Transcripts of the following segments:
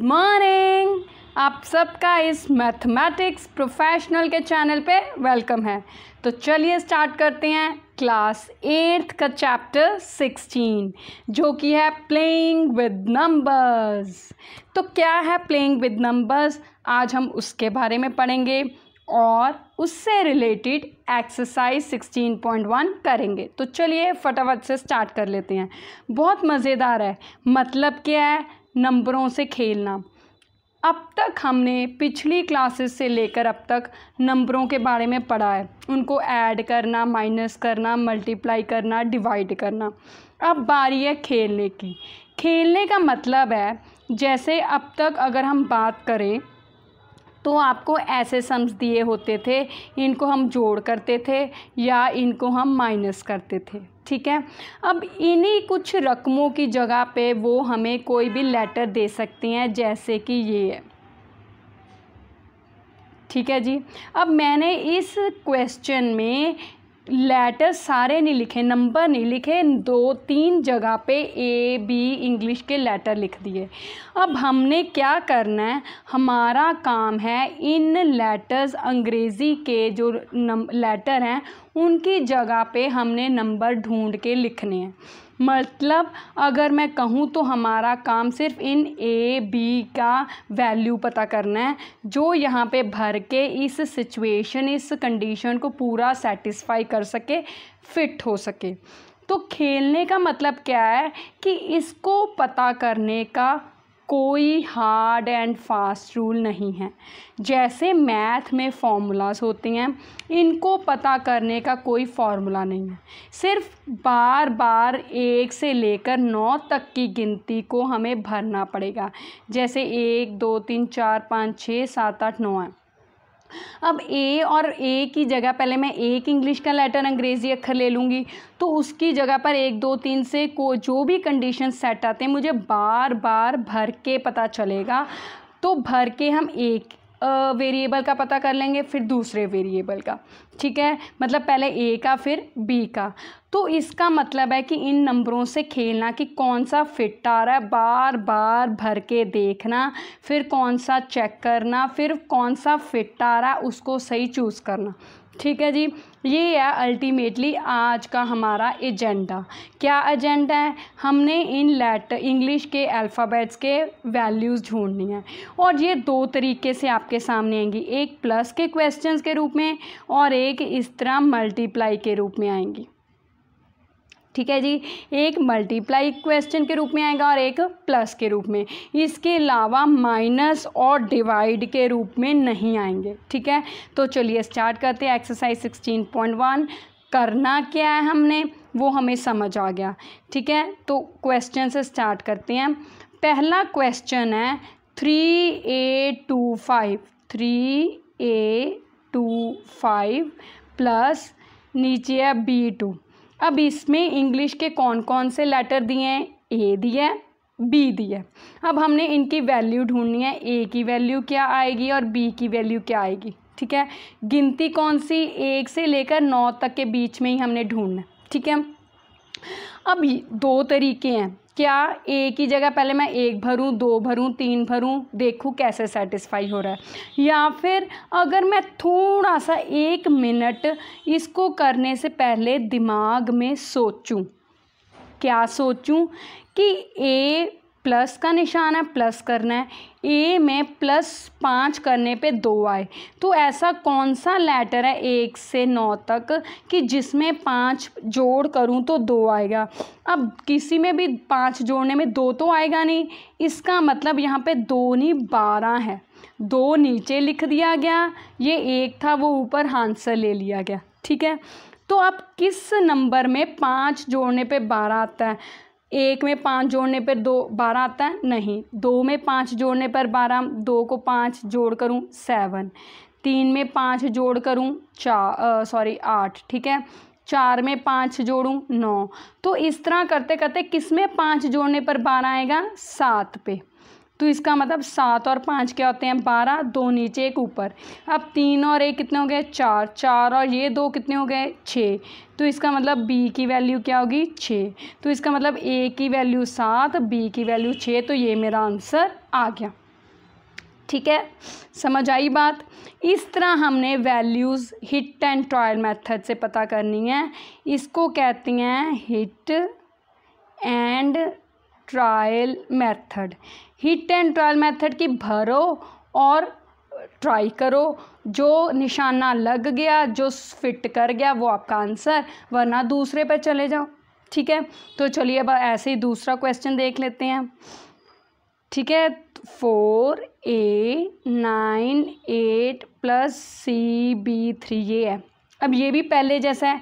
good morning आप सबका इस मैथमेटिक्स प्रोफेशनल के चैनल पे वेलकम है तो चलिए स्टार्ट करते हैं क्लास एट्थ का चैप्टर सिक्सटीन जो कि है प्लेइंग विद नंबर्स तो क्या है प्लेइंग विद नंबर्स आज हम उसके बारे में पढ़ेंगे और उससे रिलेटेड एक्सरसाइज 16.1 करेंगे तो चलिए फटाफट से स्टार्ट कर लेते हैं बहुत मज़ेदार है मतलब क्या है नंबरों से खेलना अब तक हमने पिछली क्लासेस से लेकर अब तक नंबरों के बारे में पढ़ा है उनको ऐड करना माइनस करना मल्टीप्लाई करना डिवाइड करना अब बारी है खेलने की खेलने का मतलब है जैसे अब तक अगर हम बात करें तो आपको ऐसे सम्स दिए होते थे इनको हम जोड़ करते थे या इनको हम माइनस करते थे ठीक है अब इन्हीं कुछ रकमों की जगह पे वो हमें कोई भी लेटर दे सकते हैं जैसे कि ये है ठीक है जी अब मैंने इस क्वेश्चन में लेटर सारे नहीं लिखे नंबर नहीं लिखे दो तीन जगह पे ए बी इंग्लिश के लेटर लिख दिए अब हमने क्या करना है हमारा काम है इन लेटर्स अंग्रेज़ी के जो लेटर हैं उनकी जगह पे हमने नंबर ढूंढ के लिखने हैं मतलब अगर मैं कहूँ तो हमारा काम सिर्फ इन ए बी का वैल्यू पता करना है जो यहाँ पे भर के इस सिचुएशन इस कंडीशन को पूरा सेटिस्फाई कर सके फिट हो सके तो खेलने का मतलब क्या है कि इसको पता करने का कोई हार्ड एंड फास्ट रूल नहीं है जैसे मैथ में फॉर्मूलाज होते हैं इनको पता करने का कोई फार्मूला नहीं है सिर्फ बार बार एक से लेकर नौ तक की गिनती को हमें भरना पड़ेगा जैसे एक दो तीन चार पाँच छः सात आठ नौ है अब ए और ए की जगह पहले मैं एक इंग्लिश का लेटर अंग्रेज़ी अक्षर ले लूँगी तो उसकी जगह पर एक दो तीन से को जो भी कंडीशन सेट आते हैं मुझे बार बार भर के पता चलेगा तो भर के हम एक वेरिएबल का पता कर लेंगे फिर दूसरे वेरिएबल का ठीक है मतलब पहले ए का फिर बी का तो इसका मतलब है कि इन नंबरों से खेलना कि कौन सा फिट आ रहा है बार बार भर के देखना फिर कौन सा चेक करना फिर कौन सा फिट आ रहा है उसको सही चूज़ करना ठीक है जी ये है अल्टीमेटली आज का हमारा एजेंडा क्या एजेंडा है हमने इन लेट इंग्लिश के अल्फ़ाबेट्स के वैल्यूज़ ढूंढनी है और ये दो तरीके से आपके सामने आएंगी एक प्लस के क्वेश्चंस के रूप में और एक इस तरह मल्टीप्लाई के रूप में आएंगी ठीक है जी एक मल्टीप्लाई क्वेश्चन के रूप में आएगा और एक प्लस के रूप में इसके अलावा माइनस और डिवाइड के रूप में नहीं आएंगे ठीक है तो चलिए स्टार्ट करते हैं एक्सरसाइज सिक्सटीन पॉइंट वन करना क्या है हमने वो हमें समझ आ गया ठीक है तो क्वेश्चन से स्टार्ट करते हैं पहला क्वेश्चन है three A two five three A two five plus नीचे है बी टू अब इसमें इंग्लिश के कौन कौन से लेटर दिए हैं ए दिया है बी दिया है अब हमने इनकी वैल्यू ढूंढनी है ए की वैल्यू क्या आएगी और बी की वैल्यू क्या आएगी ठीक है गिनती कौन सी एक से लेकर नौ तक के बीच में ही हमने ढूंढना ठीक है अब दो तरीके हैं क्या ए की जगह पहले मैं एक भरूँ दो भरूँ तीन भरूँ देखूँ कैसे सेटिस्फाई हो रहा है या फिर अगर मैं थोड़ा सा एक मिनट इसको करने से पहले दिमाग में सोचूं क्या सोचूं कि ए प्लस का निशान है प्लस करना है ए में प्लस पाँच करने पे दो आए तो ऐसा कौन सा लेटर है एक से नौ तक कि जिसमें पाँच जोड़ करूँ तो दो आएगा अब किसी में भी पाँच जोड़ने में दो तो आएगा नहीं इसका मतलब यहाँ पे दो नहीं बारह है दो नीचे लिख दिया गया ये एक था वो ऊपर आंसर ले लिया गया ठीक है तो अब किस नंबर में पाँच जोड़ने पर बारह आता है एक में पाँच जोड़ने पर दो बारह आता है नहीं दो में पाँच जोड़ने पर बारह दो को पाँच जोड़ करूँ सेवन तीन में पाँच जोड़ करूँ चार सॉरी आठ ठीक है चार में पाँच जोड़ूँ नौ तो इस तरह करते करते किस में पाँच जोड़ने पर बारह आएगा सात पे तो इसका मतलब सात और पाँच क्या होते हैं बारह दो नीचे एक ऊपर अब तीन और एक कितने हो गए चार चार और ये दो कितने हो गए छः तो इसका मतलब बी की वैल्यू क्या होगी छः तो इसका मतलब ए की वैल्यू सात बी की वैल्यू छः तो ये मेरा आंसर आ गया ठीक है समझ आई बात इस तरह हमने values hit and trial method से पता करनी है इसको कहते हैं hit and trial method hit and trial method की भरो और ट्राई करो जो निशाना लग गया जो फिट कर गया वो आपका आंसर वरना दूसरे पर चले जाओ ठीक है तो चलिए अब ऐसे ही दूसरा क्वेश्चन देख लेते हैं ठीक है four A nine eight plus C B three ये है अब ये भी पहले जैसा है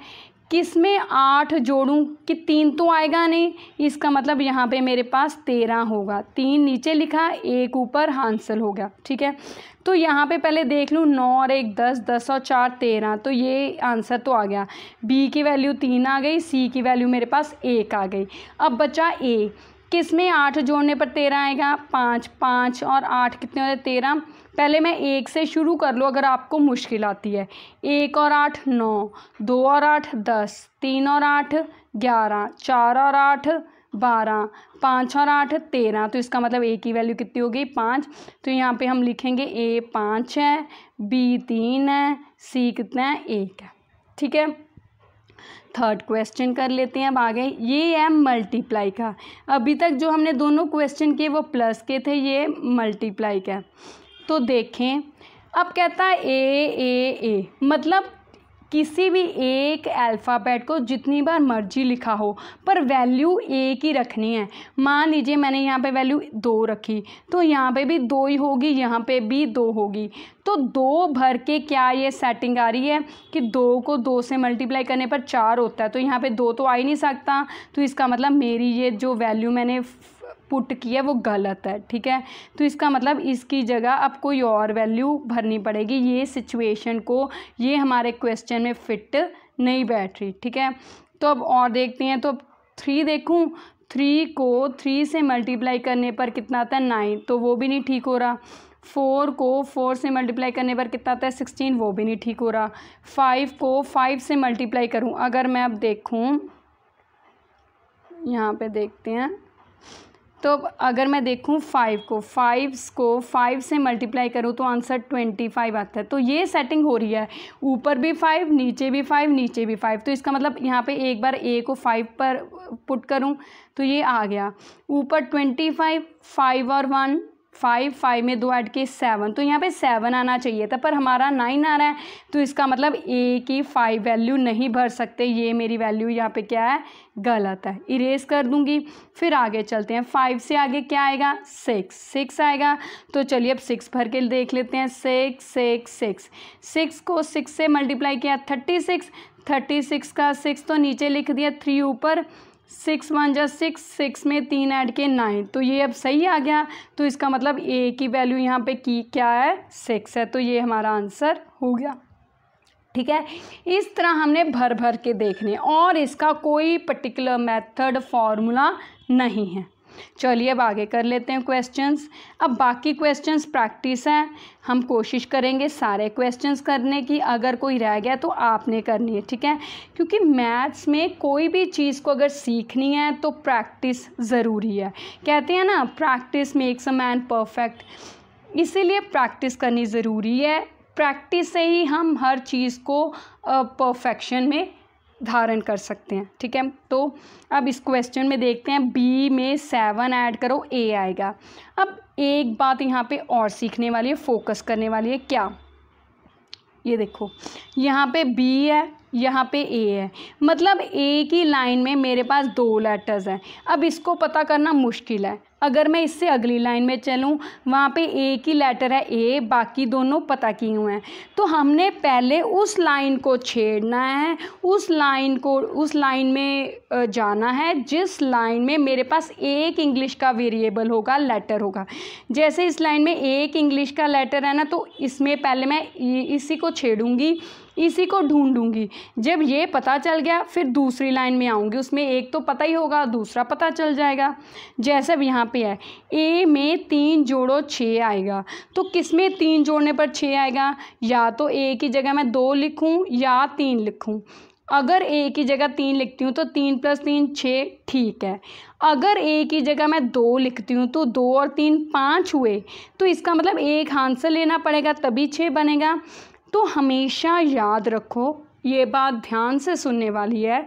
किस में आठ जोड़ूँ कि तीन तो आएगा नहीं इसका मतलब यहाँ पे मेरे पास तेरह होगा तीन नीचे लिखा एक ऊपर हांसल हो गया ठीक है तो यहाँ पे पहले देख लूँ नौ और एक दस दस और चार तेरह तो ये आंसर तो आ गया बी की वैल्यू तीन आ गई सी की वैल्यू मेरे पास एक आ गई अब बचा ए किस में आठ जोड़ने पर तेरह आएगा पाँच पाँच और आठ कितने होते तेरह पहले मैं एक से शुरू कर लूँ अगर आपको मुश्किल आती है एक और आठ नौ दो और आठ दस तीन और आठ ग्यारह चार और आठ बारह पाँच और आठ तेरह तो इसका मतलब ए की वैल्यू कितनी हो गई पाँच तो यहाँ पे हम लिखेंगे ए पाँच है बी तीन है सी कितना है एक है ठीक है थर्ड क्वेश्चन कर लेते हैं अब आगे ये है मल्टीप्लाई का अभी तक जो हमने दोनों क्वेश्चन किए वो प्लस के थे ये मल्टीप्लाई का तो देखें अब कहता है ए ए ए मतलब किसी भी एक अल्फ़ाबेट को जितनी बार मर्जी लिखा हो पर वैल्यू एक ही रखनी है मान लीजिए मैंने यहाँ पे वैल्यू दो रखी तो यहाँ पे भी दो ही होगी यहाँ पे भी दो होगी तो दो भर के क्या ये सेटिंग आ रही है कि दो को दो से मल्टीप्लाई करने पर चार होता है तो यहाँ पे दो तो आ ही नहीं सकता तो इसका मतलब मेरी ये जो वैल्यू मैंने पुट किया वो गलत है ठीक है तो इसका मतलब इसकी जगह अब कोई और वैल्यू भरनी पड़ेगी ये सिचुएशन को ये हमारे क्वेश्चन में फिट नहीं बैठ रही ठीक है तो अब और देखते हैं तो अब थ्री देखूँ थ्री को थ्री से मल्टीप्लाई करने पर कितना आता है नाइन तो वो भी नहीं ठीक हो रहा फोर को फोर से मल्टीप्लाई करने पर कितना आता है सिक्सटीन वो भी नहीं ठीक हो रहा फाइव को फाइव से मल्टीप्लाई करूँ अगर मैं अब देखूँ यहाँ पे देखते हैं तो अगर मैं देखूं फाइव को फाइव को फाइव से मल्टीप्लाई करूं तो आंसर ट्वेंटी फाइव आता है तो ये सेटिंग हो रही है ऊपर भी फाइव नीचे भी फाइव नीचे भी फाइव तो इसका मतलब यहाँ पे एक बार ए को फाइव पर पुट करूं तो ये आ गया ऊपर ट्वेंटी फाइव फाइव और वन फाइव फाइव में दो ऐड के सेवन तो यहाँ पे सेवन आना चाहिए था पर हमारा नाइन आ रहा है तो इसका मतलब ए की फाइव वैल्यू नहीं भर सकते ये मेरी वैल्यू यहाँ पे क्या है गलत है इरेज कर दूंगी फिर आगे चलते हैं फाइव से आगे क्या आएगा सिक्स सिक्स आएगा तो चलिए अब सिक्स भर के देख लेते हैं सिक्स सिक्स सिक्स सिक्स को सिक्स से मल्टीप्लाई किया थर्टी सिक्स थर्टी सिक्स का सिक्स तो नीचे लिख दिया थ्री ऊपर सिक्स वन जा सिक्स सिक्स में तीन ऐड के नाइन तो ये अब सही आ गया तो इसका मतलब ए की वैल्यू यहाँ पे की क्या है सिक्स है तो ये हमारा आंसर हो गया ठीक है इस तरह हमने भर भर के देखने और इसका कोई पर्टिकुलर मेथड फॉर्मूला नहीं है चलिए अब आगे कर लेते हैं क्वेश्चंस अब बाकी क्वेश्चंस प्रैक्टिस हैं हम कोशिश करेंगे सारे क्वेश्चंस करने की अगर कोई रह गया तो आपने करनी है ठीक है क्योंकि मैथ्स में कोई भी चीज़ को अगर सीखनी है तो प्रैक्टिस ज़रूरी है कहते हैं ना practice makes a man perfect इसीलिए प्रैक्टिस करनी ज़रूरी है प्रैक्टिस से ही हम हर चीज़ को परफेक्शन में धारण कर सकते हैं ठीक है तो अब इस क्वेश्चन में देखते हैं बी में सेवन ऐड करो ए आएगा अब एक बात यहाँ पे और सीखने वाली है फोकस करने वाली है क्या ये देखो यहाँ पे बी है यहाँ पे ए है मतलब ए की लाइन में मेरे पास दो लेटर्स हैं अब इसको पता करना मुश्किल है अगर मैं इससे अगली लाइन में चलूँ वहाँ पे ए की लेटर है ए बाकी दोनों पता किए हुए हैं तो हमने पहले उस लाइन को छेड़ना है उस लाइन को उस लाइन में जाना है जिस लाइन में मेरे पास एक इंग्लिश का वेरिएबल होगा लेटर होगा जैसे इस लाइन में एक इंग्लिश का लेटर है ना तो इसमें पहले मैं इसी को छेड़ूँगी इसी को ढूंढूंगी जब ये पता चल गया फिर दूसरी लाइन में आऊँगी उसमें एक तो पता ही होगा दूसरा पता चल जाएगा जैसे अब यहाँ पे है ए में तीन जोड़ो छः आएगा तो किस में तीन जोड़ने पर छः आएगा या तो ए की जगह मैं दो लिखूँ या तीन लिखूँ अगर ए की जगह तीन लिखती हूँ तो तीन प्लस तीन छः ठीक है अगर ए की जगह मैं दो लिखती हूँ तो दो और तीन पाँच हुए तो इसका मतलब एक आंसर लेना पड़ेगा तभी छः बनेगा तो हमेशा याद रखो ये बात ध्यान से सुनने वाली है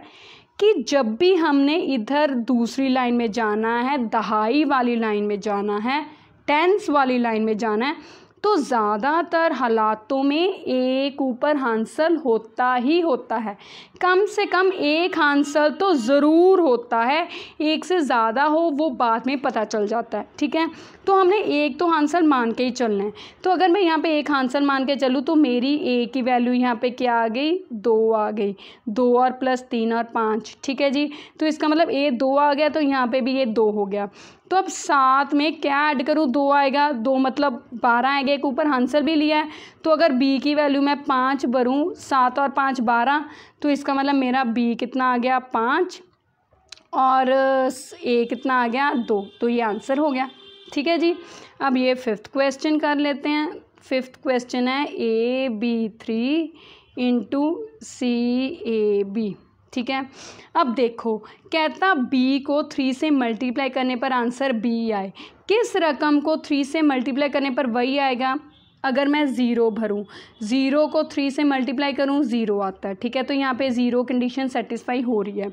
कि जब भी हमने इधर दूसरी लाइन में जाना है दहाई वाली लाइन में जाना है टेंस वाली लाइन में जाना है तो ज़्यादातर हालातों में एक ऊपर हांसल होता ही होता है कम से कम एक हांसल तो ज़रूर होता है एक से ज़्यादा हो वो बाद में पता चल जाता है ठीक है तो हमने एक तो हांसल मान के ही चलना है तो अगर मैं यहाँ पे एक हांसल मान के चलूँ तो मेरी ए की वैल्यू यहाँ पे क्या आ गई दो आ गई दो और प्लस तीन और पाँच ठीक है जी तो इसका मतलब ए दो आ गया तो यहाँ पर भी ये दो हो गया तो अब सात में क्या ऐड करूँ दो आएगा दो मतलब बारह आएगा एक ऊपर आंसर भी लिया है तो अगर बी की वैल्यू मैं पाँच भरूँ सात और पाँच बारह तो इसका मतलब मेरा बी कितना आ गया पाँच और ए कितना आ गया दो तो ये आंसर हो गया ठीक है जी अब ये फिफ्थ क्वेश्चन कर लेते हैं फिफ्थ क्वेश्चन है A B three into C A B ठीक है अब देखो कहता बी को थ्री से मल्टीप्लाई करने पर आंसर बी आए किस रकम को थ्री से मल्टीप्लाई करने पर वही आएगा अगर मैं ज़ीरो भरूं ज़ीरो को थ्री से मल्टीप्लाई करूं ज़ीरो आता है ठीक है तो यहाँ पे ज़ीरो कंडीशन सेटिस्फाई हो रही है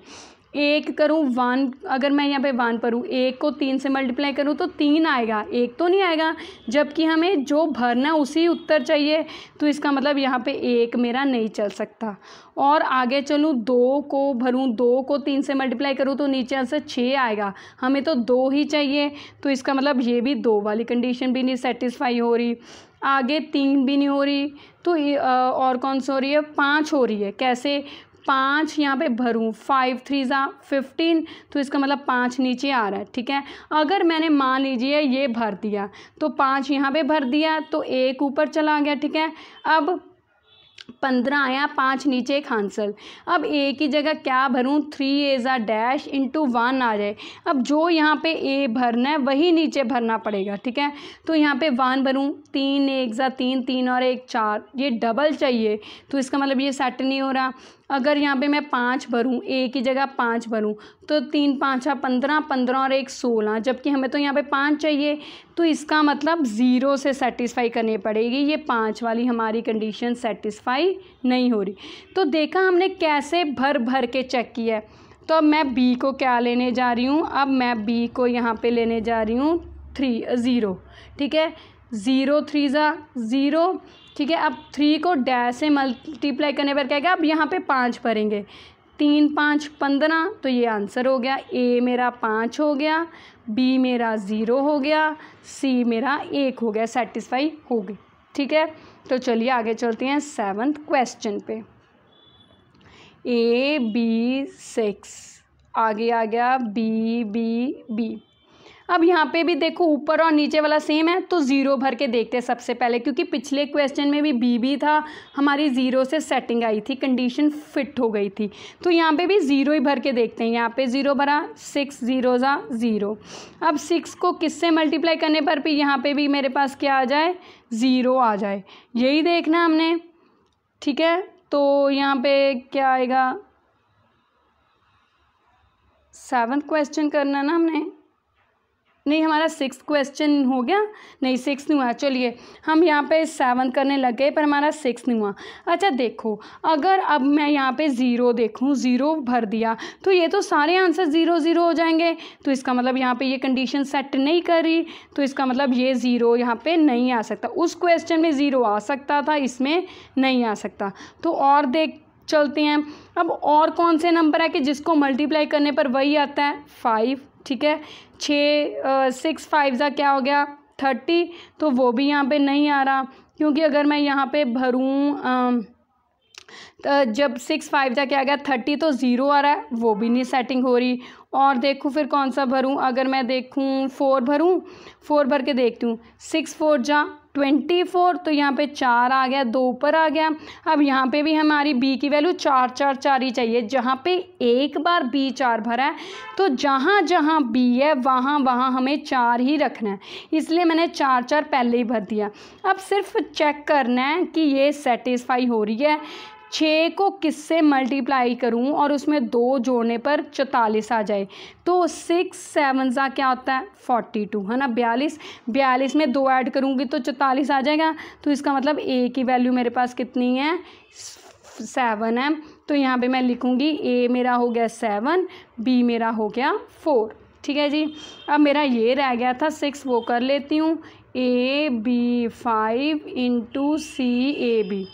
एक करूँ वन अगर मैं यहाँ पे वन पर एक को तीन से मल्टीप्लाई करूँ तो तीन आएगा एक तो नहीं आएगा जबकि हमें जो भरना उसी उत्तर चाहिए तो इसका मतलब यहाँ पे एक मेरा नहीं चल सकता और आगे चलूँ दो को भरूँ दो को तीन से मल्टीप्लाई करूँ तो नीचे आंसर छः आएगा हमें तो दो ही चाहिए तो इसका मतलब ये भी दो वाली कंडीशन भी नहीं सेटिस्फाई हो रही आगे तीन भी नहीं हो रही तो और कौन सी हो रही है पाँच हो रही है कैसे पाँच यहाँ पे भरूँ फाइव थ्री ज़ा फिफ्टीन तो इसका मतलब पाँच नीचे आ रहा है ठीक है अगर मैंने मान लीजिए ये भर दिया तो पाँच यहाँ पे भर दिया तो एक ऊपर चला गया ठीक है अब पंद्रह आया पाँच नीचे खांसल अब ए की जगह क्या भरूँ थ्री ज़ा डैश इंटू वन आ जाए अब जो यहाँ पे ए भरना है वही नीचे भरना पड़ेगा ठीक है तो यहाँ पे वन भरूँ तीन एक ज़ा तीन तीन और एक चार ये डबल चाहिए तो इसका मतलब ये सेट नहीं हो रहा अगर यहाँ पे मैं पाँच भरूँ ए की जगह पाँच भरूँ तो तीन पाँचा पंद्रह पंद्रह और एक सोलह जबकि हमें तो यहाँ पे पाँच चाहिए तो इसका मतलब ज़ीरो से सेटिस्फाई करनी पड़ेगी ये पाँच वाली हमारी कंडीशन सेटिस्फाई नहीं हो रही तो देखा हमने कैसे भर भर के चेक किया है तो अब मैं बी को क्या लेने जा रही हूँ अब मैं बी को यहाँ पे लेने जा रही हूँ थ्री ज़ीरो ठीक है ज़ीरो थ्री ज़ा ज़ीरो ठीक है अब थ्री को डैश से मल्टीप्लाई करने पर क्या अब यहाँ पे पाँच भरेंगे तीन पाँच पंद्रह तो ये आंसर हो गया ए मेरा पाँच हो गया बी मेरा ज़ीरो हो गया सी मेरा एक हो गया सेटिस्फाई हो गई ठीक है तो चलिए आगे चलते हैं सेवन्थ क्वेश्चन पे ए बी सिक्स आगे आ गया बी बी बी अब यहाँ पे भी देखो ऊपर और नीचे वाला सेम है तो ज़ीरो भर के देखते हैं सबसे पहले क्योंकि पिछले क्वेश्चन में भी बी बी था हमारी ज़ीरो से सेटिंग आई थी कंडीशन फिट हो गई थी तो यहाँ पे भी ज़ीरो ही भर के देखते हैं यहाँ पे ज़ीरो भरा सिक्स ज़ीरो ज़ा ज़ीरो अब सिक्स को किससे मल्टीप्लाई करने पर भी यहाँ पे भी मेरे पास क्या आ जाए ज़ीरो आ जाए यही देखना हमने ठीक है तो यहाँ पे क्या आएगा सेवन्थ क्वेश्चन करना ना हमने नहीं हमारा सिक्स क्वेश्चन हो गया नहीं सिक्स नहीं हुआ चलिए हम यहाँ पे सेवन करने लग गए पर हमारा सिक्स नहीं हुआ अच्छा देखो अगर अब मैं यहाँ पे ज़ीरो देखूँ ज़ीरो भर दिया तो ये तो सारे आंसर ज़ीरो ज़ीरो हो जाएंगे तो इसका मतलब यहाँ पे ये कंडीशन सेट नहीं करी तो इसका मतलब ये ज़ीरो यहाँ पर नहीं आ सकता उस क्वेश्चन में ज़ीरो आ सकता था इसमें नहीं आ सकता तो और देख चलते हैं अब और कौन से नंबर है कि जिसको मल्टीप्लाई करने पर वही आता है फाइव ठीक है छः सिक्स फाइव ज़ा क्या हो गया थर्टी तो वो भी यहाँ पे नहीं आ रहा क्योंकि अगर मैं यहाँ पे भरूँ जब सिक्स फाइव जा क्या आ गया थर्टी तो ज़ीरो आ रहा है वो भी नहीं सेटिंग हो रही और देखूँ फिर कौन सा भरूँ अगर मैं देखूँ फोर भरूँ फोर भर के देखती हूँ सिक्स फोर जा ट्वेंटी फोर तो यहाँ पे चार आ गया दो ऊपर आ गया अब यहाँ पे भी हमारी बी की वैल्यू चार चार चार ही चाहिए जहाँ पे एक बार बी चार भरा है तो जहाँ जहाँ बी है वहाँ वहाँ हमें चार ही रखना है इसलिए मैंने चार चार पहले ही भर दिया अब सिर्फ चेक करना है कि ये सेटिस्फाई हो रही है छः को किससे मल्टीप्लाई करूँ और उसमें दो जोड़ने पर चौतालीस आ जाए तो सिक्स सेवन सा क्या होता है फोर्टी टू है ना बयालीस बयालीस में दो ऐड करूँगी तो चौतालीस आ जाएगा तो इसका मतलब ए की वैल्यू मेरे पास कितनी है सेवन है तो यहाँ पे मैं लिखूँगी ए मेरा हो गया सेवन बी मेरा हो गया फोर ठीक है जी अब मेरा ये रह गया था सिक्स वो कर लेती हूँ A B five into C A B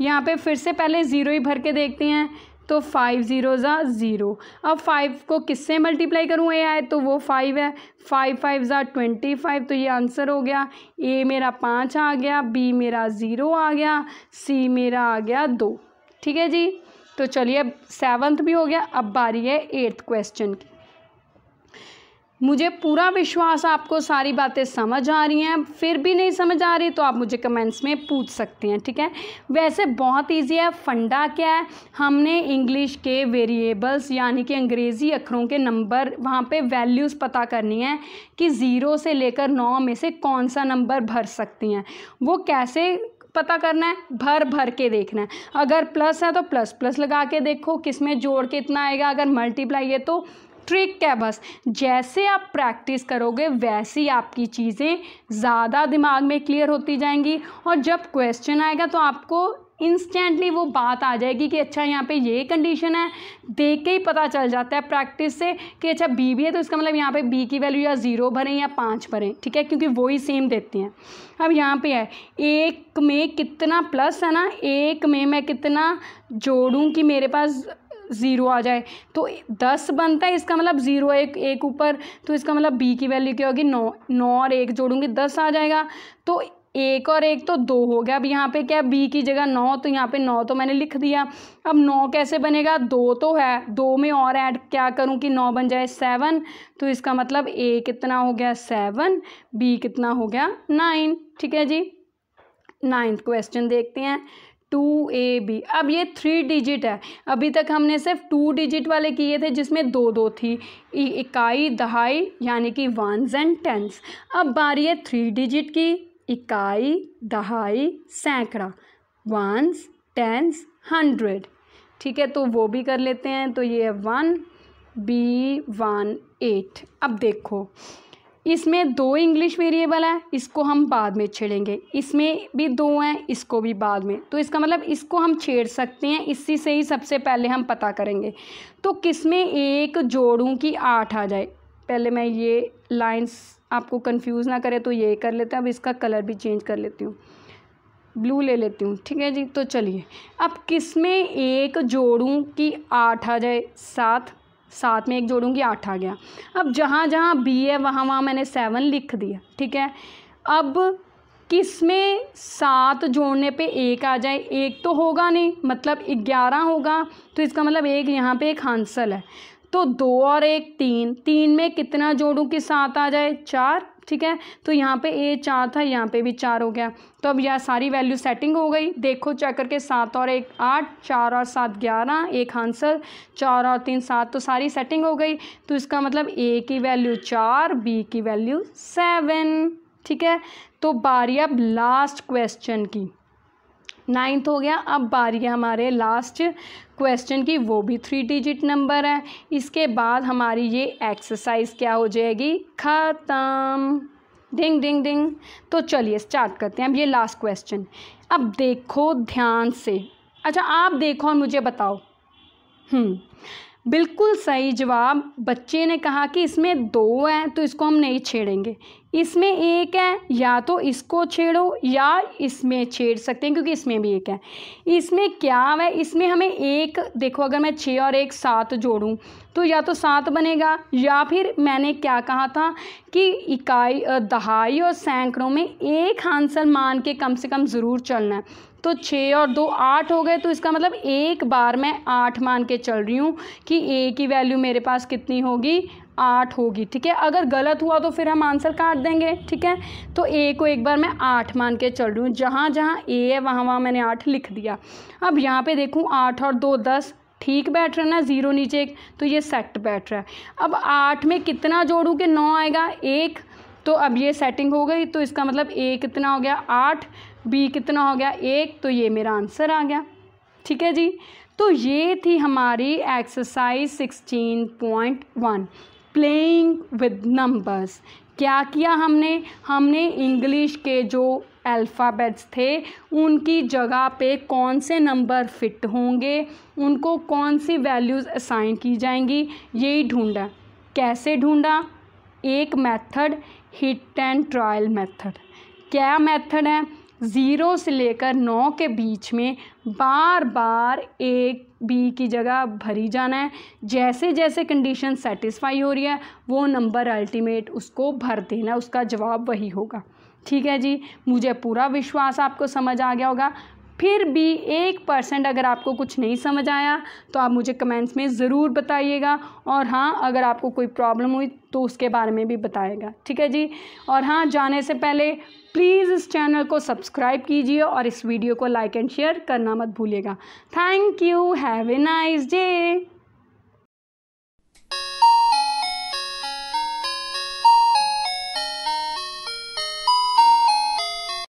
यहाँ पे फिर से पहले ज़ीरो ही भर के देखते हैं तो फाइव ज़ीरो ज़ा ज़ीरो अब फाइव को किससे मल्टीप्लाई करूँ ए आए तो वो फाइव है फाइव फाइव ज़ा ट्वेंटी फाइव तो ये आंसर हो गया ए मेरा पाँच आ गया बी मेरा ज़ीरो आ गया सी मेरा आ गया दो ठीक है जी तो चलिए अब सेवन्थ भी हो गया अब बारी है एट्थ क्वेश्चन की मुझे पूरा विश्वास आपको सारी बातें समझ आ रही हैं फिर भी नहीं समझ आ रही तो आप मुझे कमेंट्स में पूछ सकते हैं ठीक है वैसे बहुत इजी है फंडा क्या है हमने इंग्लिश के वेरिएबल्स यानी कि अंग्रेज़ी अखरों के नंबर वहाँ पे वैल्यूज़ पता करनी है कि ज़ीरो से लेकर नौ में से कौन सा नंबर भर सकती हैं वो कैसे पता करना है भर भर के देखना है अगर प्लस है तो प्लस प्लस लगा के देखो किस में जोड़ के इतना आएगा अगर मल्टीप्लाई है तो ट्रिक है बस जैसे आप प्रैक्टिस करोगे वैसी आपकी चीज़ें ज़्यादा दिमाग में क्लियर होती जाएंगी और जब क्वेश्चन आएगा तो आपको इंस्टेंटली वो बात आ जाएगी कि अच्छा यहाँ पे ये कंडीशन है देख के ही पता चल जाता है प्रैक्टिस से कि अच्छा बी भी है तो इसका मतलब यहाँ पे बी की वैल्यू या ज़ीरो भरें या पाँच भरें ठीक है क्योंकि वो ही सेम देते हैं अब यहाँ पे है एक में कितना प्लस है ना एक में मैं कितना जोड़ूँ कि मेरे पास ज़ीरो आ जाए तो दस बनता है इसका मतलब ज़ीरो एक एक ऊपर तो इसका मतलब बी की वैल्यू क्या होगी नौ नौ और एक जोड़ूंगी दस आ जाएगा तो एक और एक तो दो हो गया अब यहाँ पे क्या बी की जगह नौ तो यहाँ पे नौ तो मैंने लिख दिया अब नौ कैसे बनेगा दो तो है दो में और ऐड क्या करूँ कि नौ बन जाए सेवन तो इसका मतलब ए कितना हो गया सेवन बी कितना हो गया नाइन ठीक है जी नाइन्थ क्वेश्चन देखते हैं टू ए बी अब ये थ्री डिजिट है अभी तक हमने सिर्फ टू डिजिट वाले किए थे जिसमें दो दो थी इकाई दहाई यानी कि वंस एंड टेंस अब बारी है थ्री डिजिट की इकाई दहाई सैकड़ा वंस टेंस हंड्रेड ठीक है तो वो भी कर लेते हैं तो ये वन बी वन एट अब देखो इसमें दो इंग्लिश वेरिएबल हैं इसको हम बाद में छेड़ेंगे इसमें भी दो हैं इसको भी बाद में तो इसका मतलब इसको हम छेड़ सकते हैं इसी से ही सबसे पहले हम पता करेंगे तो किस में एक जोड़ूँ कि आठ आ जाए पहले मैं ये लाइंस आपको कंफ्यूज ना करे तो ये कर लेते हैं अब इसका कलर भी चेंज कर लेती हूँ ब्लू ले लेती हूँ ठीक है जी तो चलिए अब किस में एक जोड़ूँ कि आठ आ जाए सात सात में एक जोड़ूंगी आठ आ गया अब जहाँ जहाँ बी है वहाँ वहाँ मैंने सेवन लिख दिया ठीक है अब किस में सात जोड़ने पे एक आ जाए एक तो होगा नहीं मतलब ग्यारह होगा तो इसका मतलब एक यहाँ पे एक हांसल है तो दो और एक तीन तीन में कितना जोड़ूं कि सात आ जाए चार ठीक है तो यहाँ पे ए चार था यहाँ पे भी चार हो गया तो अब यह सारी वैल्यू सेटिंग हो गई देखो चेक करके सात और एक आठ चार और सात ग्यारह एक आंसर चार और तीन सात तो सारी सेटिंग हो गई तो इसका मतलब ए की वैल्यू चार बी की वैल्यू सेवन ठीक है तो बारी अब लास्ट क्वेश्चन की नाइन्थ हो गया अब बारी है हमारे लास्ट क्वेश्चन की वो भी थ्री डिजिट नंबर है इसके बाद हमारी ये एक्सरसाइज क्या हो जाएगी ख़त्म डिंग डिंग डिंग तो चलिए स्टार्ट करते हैं अब ये लास्ट क्वेश्चन अब देखो ध्यान से अच्छा आप देखो और मुझे बताओ हम्म, बिल्कुल सही जवाब बच्चे ने कहा कि इसमें दो हैं तो इसको हम नहीं छेड़ेंगे इसमें एक है या तो इसको छेड़ो या इसमें छेड़ सकते हैं क्योंकि इसमें भी एक है इसमें क्या है इसमें हमें एक देखो अगर मैं छः और एक सात जोड़ूँ तो या तो सात बनेगा या फिर मैंने क्या कहा था कि इकाई दहाई और सैकड़ों में एक आंसर मान के कम से कम ज़रूर चलना है तो छः और दो आठ हो गए तो इसका मतलब एक बार मैं आठ मान के चल रही हूँ कि ए की वैल्यू मेरे पास कितनी होगी आठ होगी ठीक है अगर गलत हुआ तो फिर हम आंसर काट देंगे ठीक है तो ए को एक बार मैं आठ मान के चल रही हूँ जहाँ जहाँ ए है वहाँ वहाँ मैंने आठ लिख दिया अब यहाँ पे देखूँ आठ और दो दस ठीक बैठ रहा है ना ज़ीरो नीचे एक तो ये सेट बैठ रहा है अब आठ में कितना जोड़ूँ कि नौ आएगा एक तो अब ये सेटिंग हो गई तो इसका मतलब ए कितना हो गया आठ बी कितना हो गया एक तो ये मेरा आंसर आ गया ठीक है जी तो ये थी हमारी exercise sixteen point one playing with numbers क्या किया हमने हमने इंग्लिश के जो अल्फ़ाबेट्स थे उनकी जगह पे कौन से नंबर फिट होंगे उनको कौन सी वैल्यूज़ असाइन की जाएंगी यही ढूंढा कैसे ढूंढा एक method hit and trial method क्या मेथड है ज़ीरो से लेकर नौ के बीच में बार बार एक बी की जगह भरी जाना है जैसे जैसे कंडीशन सेटिस्फाई हो रही है वो नंबर अल्टीमेट उसको भर देना उसका जवाब वही होगा ठीक है जी मुझे पूरा विश्वास आपको समझ आ गया होगा फिर भी एक परसेंट अगर आपको कुछ नहीं समझ आया तो आप मुझे कमेंट्स में ज़रूर बताइएगा और हाँ अगर आपको कोई प्रॉब्लम हुई तो उसके बारे में भी बताएगा ठीक है जी और हाँ जाने से पहले प्लीज़ इस चैनल को सब्सक्राइब कीजिए और इस वीडियो को लाइक एंड शेयर करना मत भूलिएगा thank you have a nice day